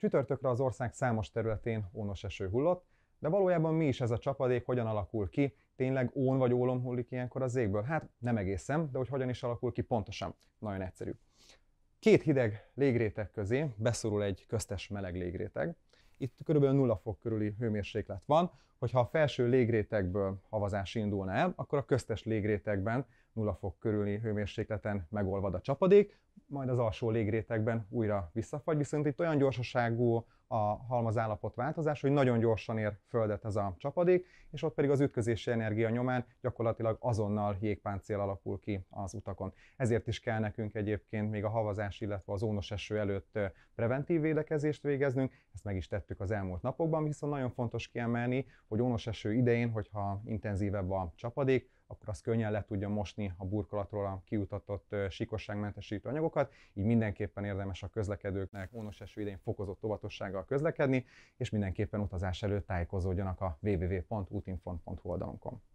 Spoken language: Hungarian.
Csütörtökre az ország számos területén ónos eső hullott, de valójában mi is ez a csapadék, hogyan alakul ki, tényleg ón vagy ólom hullik ilyenkor az égből? Hát nem egészen, de hogy hogyan is alakul ki pontosan, nagyon egyszerű. Két hideg légréteg közé beszorul egy köztes meleg légréteg, itt kb. 0 fok körüli hőmérséklet van, hogyha a felső légrétegből havazás indulna el, akkor a köztes légrétegben 0 fok körüli hőmérsékleten megolvad a csapadék, majd az alsó légrétegben újra visszafagy, viszont itt olyan gyorsaságú a halmazállapot változás, hogy nagyon gyorsan ér földet ez a csapadék, és ott pedig az ütközési energia nyomán gyakorlatilag azonnal jégpáncél alakul ki az utakon. Ezért is kell nekünk egyébként még a havazás, illetve az ónos eső előtt preventív védekezést végeznünk, ezt meg is tettük az elmúlt napokban, viszont nagyon fontos kiemelni, hogy ónos eső idején, hogyha intenzívebb a csapadék, akkor az könnyen le tudja mosni a burkolatról a kiutatott síkosságmentesítő anyagokat, így mindenképpen érdemes a közlekedőknek ónos eső idején fokozott óvatossággal közlekedni, és mindenképpen utazás előtt tájékozódjanak a www.utinfont.hu oldalunkon.